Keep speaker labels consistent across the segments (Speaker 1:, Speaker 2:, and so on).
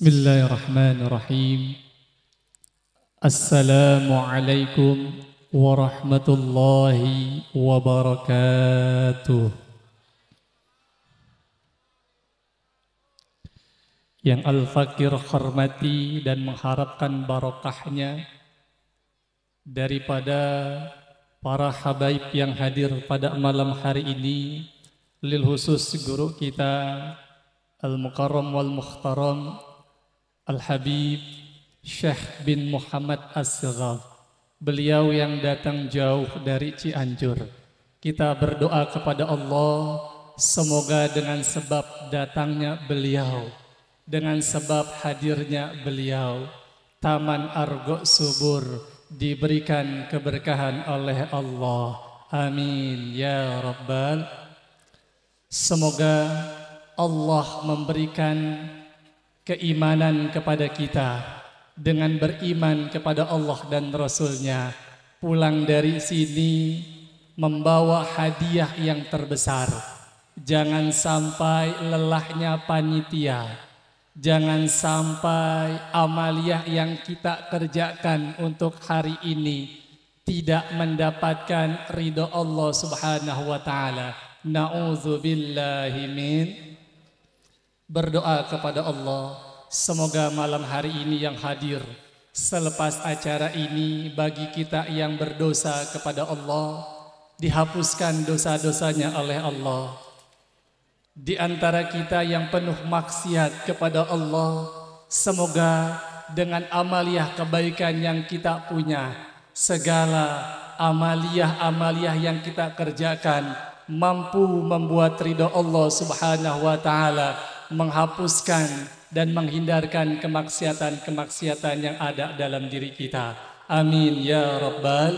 Speaker 1: بسم الله الرحمن الرحيم السلام عليكم ورحمة الله وبركاته yang Al-Fakir hormati dan mengharapkan barokahnya daripada para habaib yang hadir pada malam hari ini lil khusus guru kita Al-Mukarram wal-Mukhtaram Al-Habib Syekh bin Muhammad As-Sighaf. Beliau yang datang jauh dari Cianjur. Kita berdoa kepada Allah semoga dengan sebab datangnya beliau, dengan sebab hadirnya beliau, Taman Argo Subur diberikan keberkahan oleh Allah. Amin ya rabbal. Semoga Allah memberikan keimanan kepada kita dengan beriman kepada Allah dan Rasulnya pulang dari sini membawa hadiah yang terbesar jangan sampai lelahnya panitia jangan sampai amaliah yang kita kerjakan untuk hari ini tidak mendapatkan ridho Allah subhanahu wa ta'ala na'udzubillahimin berdoa kepada Allah, semoga malam hari ini yang hadir selepas acara ini bagi kita yang berdosa kepada Allah dihapuskan dosa-dosanya oleh Allah. Di antara kita yang penuh maksiat kepada Allah, semoga dengan amaliah kebaikan yang kita punya, segala amaliah-amaliah yang kita kerjakan mampu membuat ridho Allah Subhanahu wa taala menghapuskan dan menghindarkan kemaksiatan-kemaksiatan yang ada dalam diri kita. Amin ya Rabbal.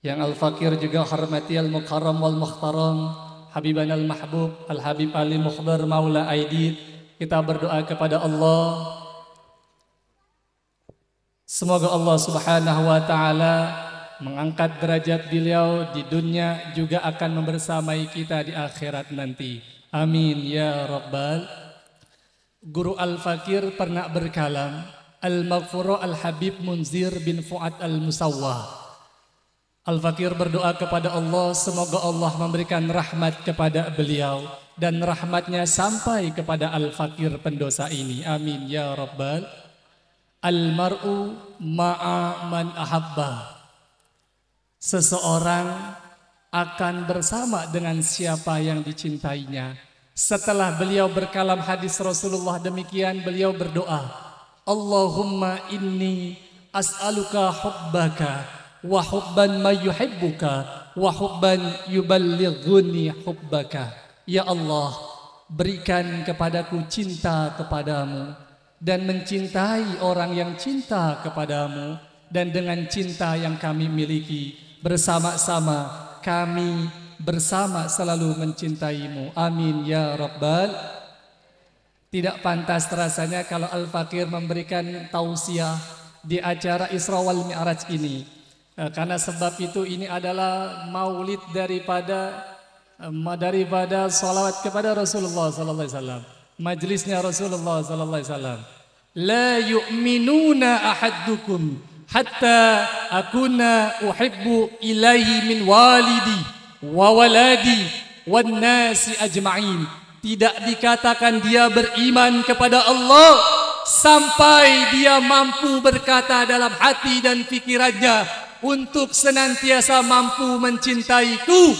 Speaker 1: Yang Al-Fakir juga hormati Al-Mukarram wal-Mukhtaram, Habiban Al-Mahbub, Al-Habib Ali Mukhbar Maula Aidid. Kita berdoa kepada Allah. Semoga Allah subhanahu wa ta'ala mengangkat derajat beliau di dunia juga akan membersamai kita di akhirat nanti. Amin ya Rabbal. Guru Al-Fakir pernah berkalam, Al-Maghfuro Al-Habib Munzir bin Fuad Al-Musawwa. Al-Fakir berdoa kepada Allah, semoga Allah memberikan rahmat kepada beliau dan rahmatnya sampai kepada Al-Fakir pendosa ini. Amin ya Rabbal. Al-Mar'u Maaman man ahabba. Seseorang akan bersama dengan siapa yang dicintainya. Setelah beliau berkalam hadis Rasulullah demikian beliau berdoa, Allahumma inni as'aluka hubbaka wa hubban ma yuhibbuka wa hubban yuballighuni hubbaka. Ya Allah, berikan kepadaku cinta kepadamu dan mencintai orang yang cinta kepadamu dan dengan cinta yang kami miliki bersama-sama kami bersama selalu mencintaimu. Amin ya Rabbal. Tidak pantas rasanya kalau Al-Fakir memberikan tausiah di acara Isra wal Mi'raj ini. Eh, karena sebab itu ini adalah maulid daripada eh, daripada salawat kepada Rasulullah sallallahu alaihi wasallam. Majlisnya Rasulullah sallallahu alaihi wasallam. La yu'minuna ahadukum hatta akuna uhibbu ilaihi min walidi wa waladi wan nas ajma'in tidak dikatakan dia beriman kepada Allah sampai dia mampu berkata dalam hati dan fikirannya untuk senantiasa mampu mencintaiku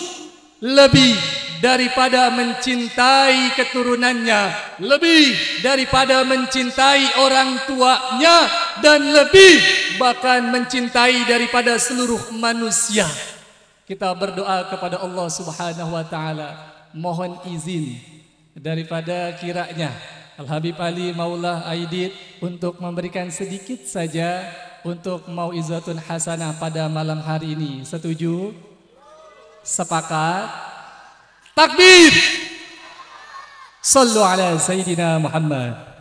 Speaker 1: lebih daripada mencintai keturunannya lebih daripada mencintai orang tuanya dan lebih bahkan mencintai daripada seluruh manusia. Kita berdoa kepada Allah Subhanahu wa taala, mohon izin daripada kiranya Al Habib Ali Maulah Aidid untuk memberikan sedikit saja untuk mauizatun hasanah pada malam hari ini. Setuju? Sepakat? Takbir! Sallu ala Sayyidina Muhammad.